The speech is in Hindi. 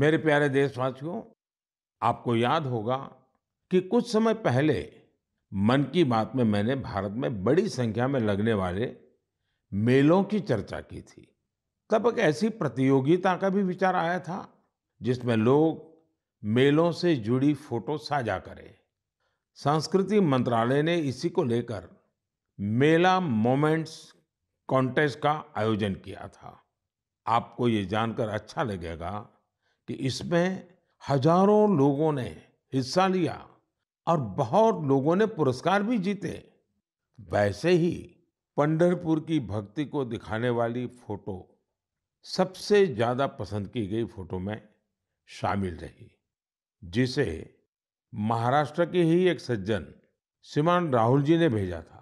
मेरे प्यारे देशवासियों आपको याद होगा कि कुछ समय पहले मन की बात में मैंने भारत में बड़ी संख्या में लगने वाले मेलों की चर्चा की थी तब एक ऐसी प्रतियोगिता का भी विचार आया था जिसमें लोग मेलों से जुड़ी फोटो साझा करें संस्कृति मंत्रालय ने इसी को लेकर मेला मोमेंट्स कॉन्टेस्ट का आयोजन किया था आपको ये जानकर अच्छा लगेगा कि इसमें हजारों लोगों ने हिस्सा लिया और बहुत लोगों ने पुरस्कार भी जीते वैसे ही पंडरपुर की भक्ति को दिखाने वाली फोटो सबसे ज्यादा पसंद की गई फोटो में शामिल रही जिसे महाराष्ट्र के ही एक सज्जन श्रीमान राहुल जी ने भेजा था